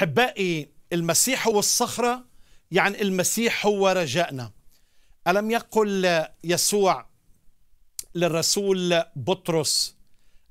احبائي المسيح هو الصخره يعني المسيح هو رجائنا الم يقل يسوع للرسول بطرس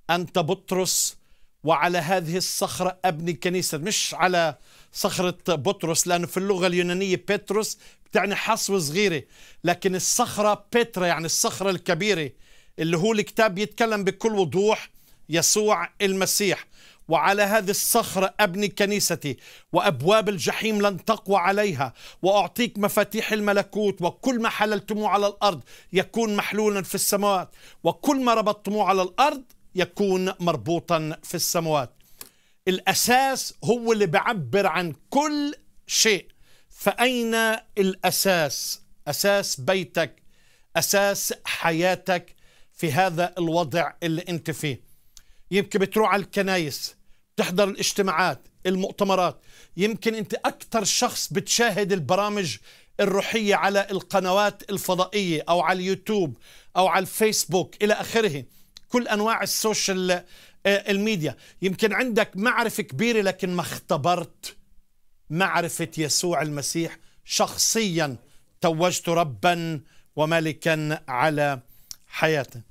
انت بطرس وعلى هذه الصخره ابني كنيسه مش على صخره بطرس لانه في اللغه اليونانيه بطرس بتعني حصوه صغيره لكن الصخره بترا يعني الصخره الكبيره اللي هو الكتاب يتكلم بكل وضوح يسوع المسيح وعلى هذه الصخرة أبني كنيستي وأبواب الجحيم لن تقوى عليها وأعطيك مفاتيح الملكوت وكل ما حللتموه على الأرض يكون محلولا في السماوات وكل ما ربطتموه على الأرض يكون مربوطا في السماوات الأساس هو اللي بعبر عن كل شيء فأين الأساس أساس بيتك أساس حياتك في هذا الوضع اللي أنت فيه يمكن بتروح على الكنايس تحضر الاجتماعات المؤتمرات يمكن أنت أكثر شخص بتشاهد البرامج الروحية على القنوات الفضائية أو على اليوتيوب أو على الفيسبوك إلى آخره كل أنواع السوشيال آه، الميديا يمكن عندك معرفة كبيرة لكن ما اختبرت معرفة يسوع المسيح شخصيا توجت ربا وملكا على حياتي